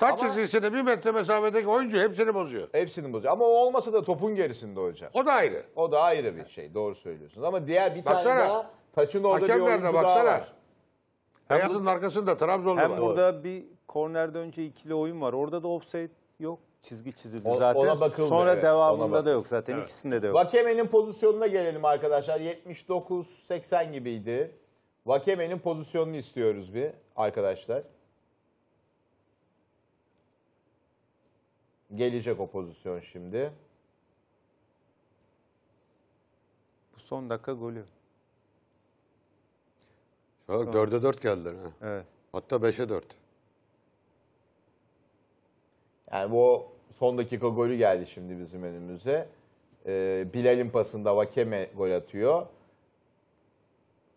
Taç Ama... çizgisine bir metre mesafedeki oyuncu hepsini bozuyor. Hepsini bozuyor. Ama o olmasa da topun gerisinde hocam. O da ayrı. O da ayrı bir şey. Doğru söylüyorsunuz. Ama diğer bir baksana, tane daha taçın orada bir oyuncu baksana. var. Beyazın arkasında Trabzonlu hem var. Hem burada bir kornerde önce ikili oyun var. Orada da offside yok çizgi çizildi o, zaten. Ona bakıldı, Sonra evet, devamında ona da yok zaten. Evet. İkisinde de yok. Vakeme'nin pozisyonuna gelelim arkadaşlar. 79-80 gibiydi. Vakeme'nin pozisyonunu istiyoruz bir arkadaşlar. Gelecek o pozisyon şimdi. Bu son dakika golü. Şu an 4'e 4 geldiler. Ha. Evet. Hatta 5'e 4. Yani bu son dakika golü geldi şimdi bizim önümüze. Ee, Bilal'in pasında Vakeme gol atıyor.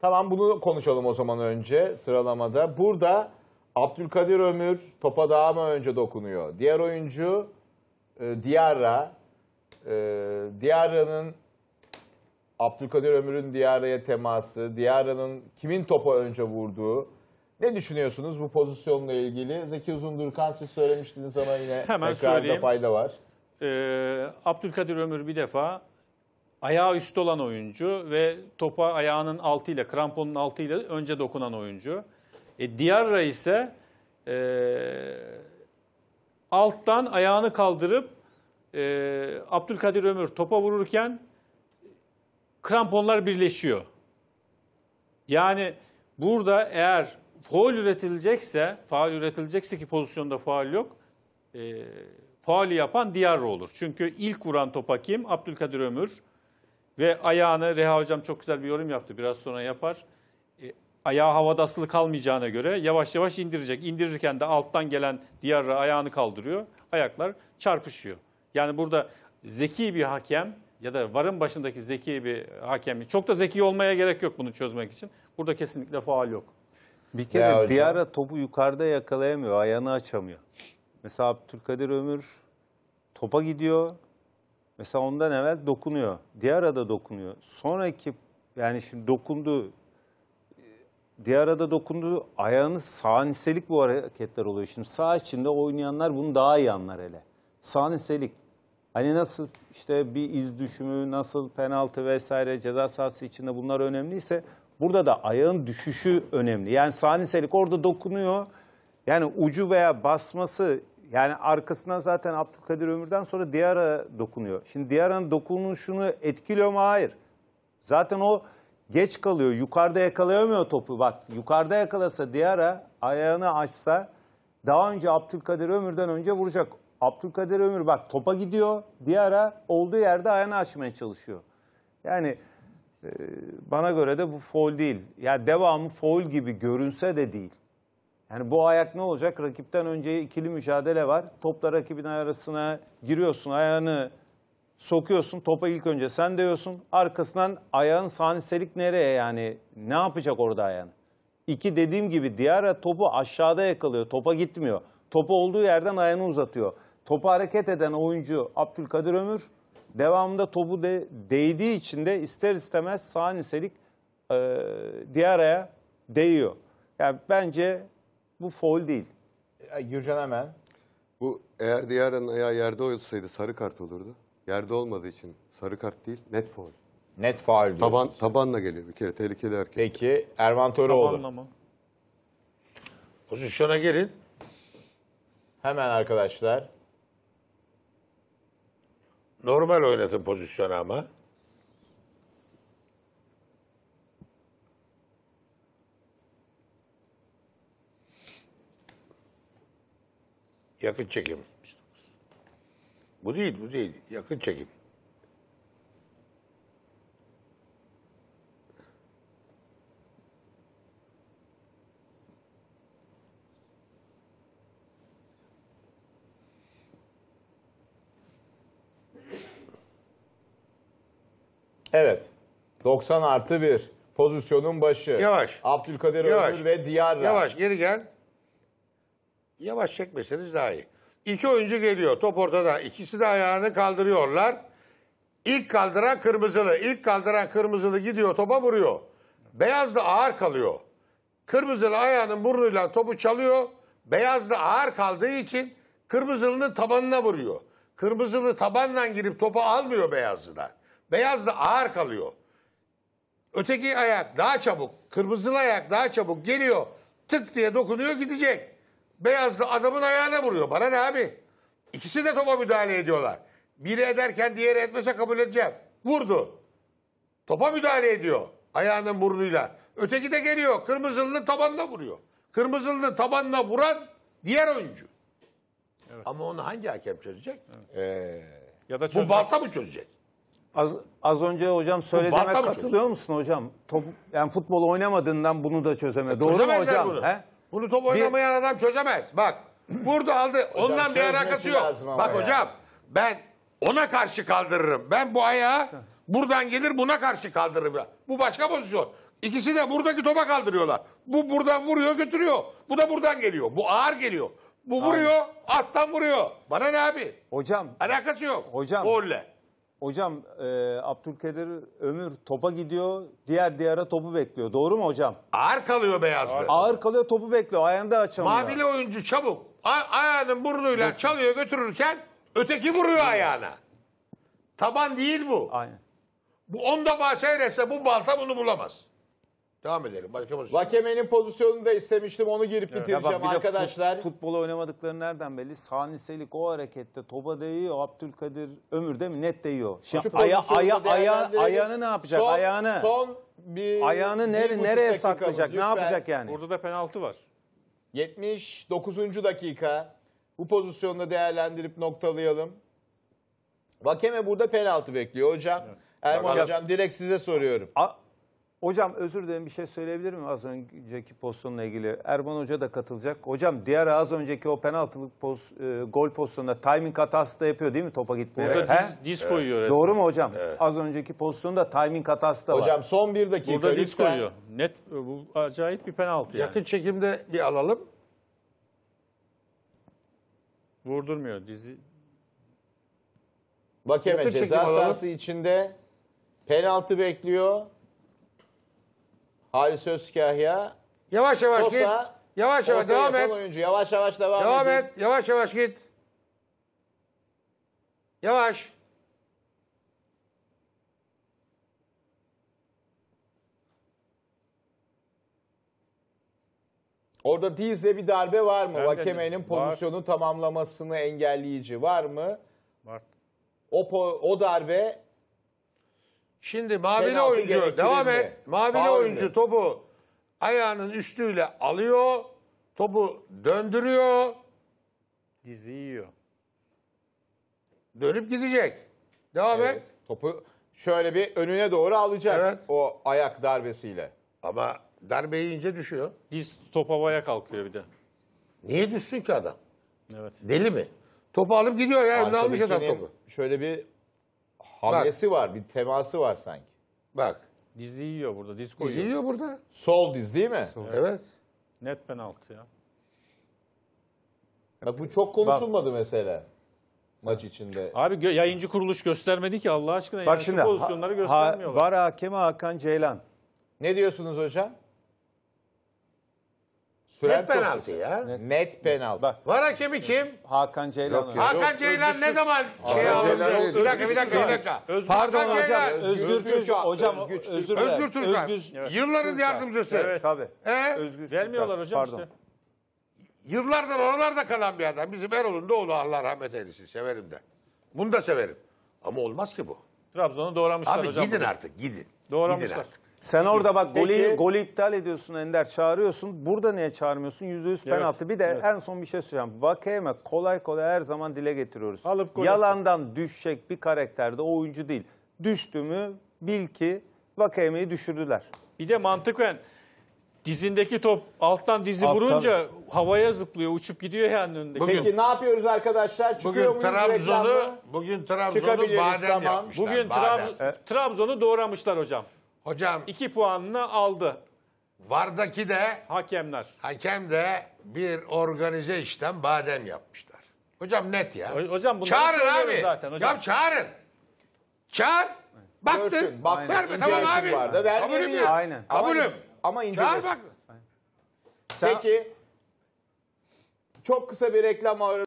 Tamam bunu konuşalım o zaman önce sıralamada. Burada Abdülkadir Ömür topa daha mı önce dokunuyor? Diğer oyuncu ee, e, Diyarra, e, Diyarra'nın Abdülkadir Ömür'ün Diyarra'ya teması, Diyarra'nın kimin topa önce vurduğu, ne düşünüyorsunuz bu pozisyonla ilgili? Zeki Uzundurkan siz söylemiştiniz ama yine Hemen tekrarda fayda var. Ee, Abdülkadir Ömür bir defa ayağı üst olan oyuncu ve topa ayağının altıyla, kramponun altıyla önce dokunan oyuncu. E, Diarra ise e, alttan ayağını kaldırıp e, Abdülkadir Ömür topa vururken kramponlar birleşiyor. Yani burada eğer faul üretilecekse, faul üretilecekse ki pozisyonda faul yok, e, faali yapan Diyarra olur. Çünkü ilk vuran topa kim? Abdülkadir Ömür. Ve ayağını, Reha Hocam çok güzel bir yorum yaptı, biraz sonra yapar. E, ayağı havada asılı kalmayacağına göre yavaş yavaş indirecek. İndirirken de alttan gelen Diyarra ayağını kaldırıyor, ayaklar çarpışıyor. Yani burada zeki bir hakem ya da varın başındaki zeki bir hakemlik. Çok da zeki olmaya gerek yok bunu çözmek için. Burada kesinlikle faal yok. Bir kere ya Diarra topu yukarıda yakalayamıyor, ayağını açamıyor. Mesela Abdülkadir Ömür topa gidiyor. Mesela ondan evvel dokunuyor. Diarra da dokunuyor. Sonraki yani şimdi dokundu. Diarra da dokundu. Ayağını saniselik bu hareketler oluyor. Şimdi sağ içinde oynayanlar bunu daha iyi anlar hele. Saniselik. Hani nasıl işte bir iz düşümü, nasıl penaltı vesaire ceza sahası içinde bunlar önemliyse burada da ayağın düşüşü önemli. Yani saniselik orada dokunuyor. Yani ucu veya basması yani arkasından zaten Abdülkadir Ömür'den sonra Diyar'a dokunuyor. Şimdi Diyar'ın dokunuşunu etkiliyor mu? Hayır. Zaten o geç kalıyor. Yukarıda yakalayamıyor topu. Bak yukarıda yakalasa Diyar'a ayağını açsa daha önce Abdülkadir Ömür'den önce vuracak. Abdülkadir Ömür bak topa gidiyor. Bir olduğu yerde ayağını açmaya çalışıyor. Yani e, bana göre de bu foul değil. Ya yani devamı foul gibi görünse de değil. Yani bu ayak ne olacak? Rakipten önce ikili mücadele var. Topla rakibin arasına giriyorsun, ayağını sokuyorsun. Topa ilk önce sen değiyorsun. Arkasından ayağın saniselik nereye yani? Ne yapacak orada ayağını? İki dediğim gibi Diarra topu aşağıda yakalıyor. Topa gitmiyor. Topu olduğu yerden ayağını uzatıyor topu hareket eden oyuncu Abdülkadir Ömür devamında topu de, değdiği için de ister istemez sağ niselik e, Diara'ya değiyor. Yani bence bu foul değil. Gürcan hemen. Bu eğer Diara'nın ayağı yerde olsaydı sarı kart olurdu. Yerde olmadığı için sarı kart değil net foul. Net faal diyorsun. Taban, tabanla geliyor bir kere tehlikeli hareket. Peki Erman Toroğlu. Tabanla mı? Pozisyona gelin. Hemen arkadaşlar. Normal oynatın pozisyonu ama. Yakın çekim. Bu değil, bu değil. Yakın çekim. Evet. 90 artı 1. Pozisyonun başı. Yavaş. Abdülkadir Yavaş. Ömür ve Diyarra. Yavaş geri gel. Yavaş çekmeseniz daha iyi. İki oyuncu geliyor top ortada. İkisi de ayağını kaldırıyorlar. İlk kaldıran kırmızılı. İlk kaldıran kırmızılı gidiyor topa vuruyor. Beyaz da ağır kalıyor. Kırmızılı ayağının burnuyla topu çalıyor. Beyaz da ağır kaldığı için kırmızılının tabanına vuruyor. Kırmızılı tabandan girip topu almıyor beyazlıdan. Beyaz da ağır kalıyor. Öteki ayak daha çabuk, kırmızılı ayak daha çabuk geliyor. Tık diye dokunuyor gidecek. Beyazlı adamın ayağına vuruyor. Bana ne abi? İkisi de topa müdahale ediyorlar. Biri ederken diğeri etmese kabul edeceğim. Vurdu. Topa müdahale ediyor. Ayağının burnuyla. Öteki de geliyor. Kırmızılının tabanına vuruyor. Kırmızılının tabanına vuran diğer oyuncu. Evet. Ama onu hangi hakem çözecek? Evet. Ee, ya da çözecek. Bu balta mı çözecek? Az, az önce hocam söylediğime Barka mı katılıyor musun hocam? Top, yani futbol oynamadığından bunu da çözemez. E, Doğru mu hocam? bunu. He? Bunu top oynamayan adam çözemez. Bak vurdu aldı. Ondan bir alakası yok. Bak ya. hocam ben ona karşı kaldırırım. Ben bu ayağı buradan gelir buna karşı kaldırırım. Bu başka pozisyon. İkisi de buradaki topa kaldırıyorlar. Bu buradan vuruyor götürüyor. Bu da buradan geliyor. Bu ağır geliyor. Bu vuruyor alttan vuruyor. Bana ne abi? Hocam. Alakası yok. Hocam. Golle. Hocam e, Abdülkadir Ömür topa gidiyor, diğer diyara topu bekliyor. Doğru mu hocam? Ağır kalıyor beyazlı. Ağır, Ağır kalıyor topu bekliyor, ayağını da açamıyor. Mavili oyuncu çabuk. A ayağının burnuyla evet. çalıyor götürürken öteki vuruyor ayağına. Taban değil bu. Aynen. Bu onda bahseyrese bu balta bunu bulamaz. Devam edelim. Başka pozisyon. Vakeme'nin pozisyonunu da istemiştim. Onu girip Evet. Ya bak, bitireceğim bir arkadaşlar. fut- futbola oynamadıkları nereden belli? Saniselik o harekette topa değiyor. Abdülkadir Ömür'de mi? Net değiyor. Şimdi Şu aya, aya, aya, ayağını ne yapacak? Son- ayağını. Son bir, ayağını nere, buçuk nereye dakikamız. saklayacak? Ne yapacak yani? Burada da penaltı var. 79. dakika. Bu pozisyonu da değerlendirip noktalayalım. Vakeme burada penaltı bekliyor hocam. Erman Bak- hocam direkt size soruyorum. A- Hocam özür dilerim bir şey söyleyebilir miyim az önceki pozisyonla ilgili? Erman Hoca da katılacak. Hocam diğer az önceki o penaltılık poz, e, gol pozisyonunda timing hatası da yapıyor değil mi topa gitmeye? Burada He? diz, diz koyuyor resmen. Doğru mu hocam? Evet. Az önceki pozisyonda timing hatası da var. Hocam son bir dakika Burada diz koyuyor. Net bu acayip bir penaltı yani. Yakın çekimde bir alalım. Vurdurmuyor dizi. Vakeme Yakın çekim ceza sahası içinde penaltı bekliyor. Ali Sözkahya. Yavaş yavaş Sosa, git. Yavaş yavaş devam et. Oyuncu. Yavaş yavaş devam, devam edin. et. Yavaş yavaş git. Yavaş. Orada Diz'e bir darbe var mı? Vakeme'nin pozisyonu var. tamamlamasını engelleyici var mı? Var. O, o darbe Şimdi mavili Penaltı oyuncu devam et. Mavili Faul oyuncu mü? topu ayağının üstüyle alıyor. Topu döndürüyor. Dizi yiyor. Dönüp gidecek. Devam Evet. et. Topu şöyle bir önüne doğru alacak Evet. o ayak darbesiyle. Ama darbe yiyince düşüyor. Diz top havaya kalkıyor bir de. Niye düşsün ki adam? Evet. Deli mi? Topu alıp gidiyor ya. Ne almış adam topu? Şöyle bir hamlesi var, bir teması var sanki. Bak. Dizi yiyor burada, diz koyuyor. Dizi yiyor burada. Sol diz değil mi? Sol. Evet. Net penaltı ya. Bak bu çok konuşulmadı Bak. mesela maç içinde. Abi yayıncı kuruluş göstermedi ki Allah aşkına. Bak yani şimdi, şu pozisyonları göstermiyorlar. Ha, var hakeme Hakan Ceylan. Ne diyorsunuz hocam? Süren Net penaltı ya. Net, Net penaltı. Bak. Var hakemi kim? Hakan Ceylan. Yok, Hakan yok, Ceylan Özgür ne zaman şey aldı? Bir dakika bir dakika bir dakika. Özgür, Pardon Hakan hocam. Özgür, Özgür hocam. Özgür, özür Özgür Türk. Özgür, evet. Yılların Türk yardımcısı. Evet tabii. Ee? Özgür Gelmiyorlar hocam Pardon. işte. Yıllardan oralarda kalan bir adam. Bizim Erol'un da oğlu Allah rahmet eylesin. Severim de. Bunu da severim. Ama olmaz ki bu. Trabzon'u doğramışlar Abi, hocam. Abi gidin artık gidin. Doğramışlar. Gidin artık. Sen orada bak golü, golü iptal ediyorsun Ender çağırıyorsun. Burada niye çağırmıyorsun? yüz penaltı. Bir de evet. en son bir şey söyleyeceğim. Vakayeme kolay kolay her zaman dile getiriyoruz. Alıp gol Yalandan düşecek bir karakterde o oyuncu değil. Düştü mü bil ki Vakayeme'yi düşürdüler. Bir de mantıken dizindeki top alttan dizi Alttan. vurunca havaya zıplıyor, uçup gidiyor ya önündeki. Bugün- Peki ne yapıyoruz arkadaşlar? Çıkıyor Bugün Trabzon'u bugün Trabzon'u badem tamam. yapmışlar. Bugün badem. Trab- Trabzon'u doğramışlar hocam. Hocam 2 puanını aldı Vardaki de hakemler. hakem de bir organize işten badem yapmışlar. Hocam net ya. hocam bunları çağırın abi. zaten hocam. Ya çağırın. Çağır. Baktın. Görsün, baksın, Verme tamam abi. vardı. Vermiyor Kabulüm Aynen. Kabulüm. Ama Çağır bak. Peki. Çok kısa bir reklam var.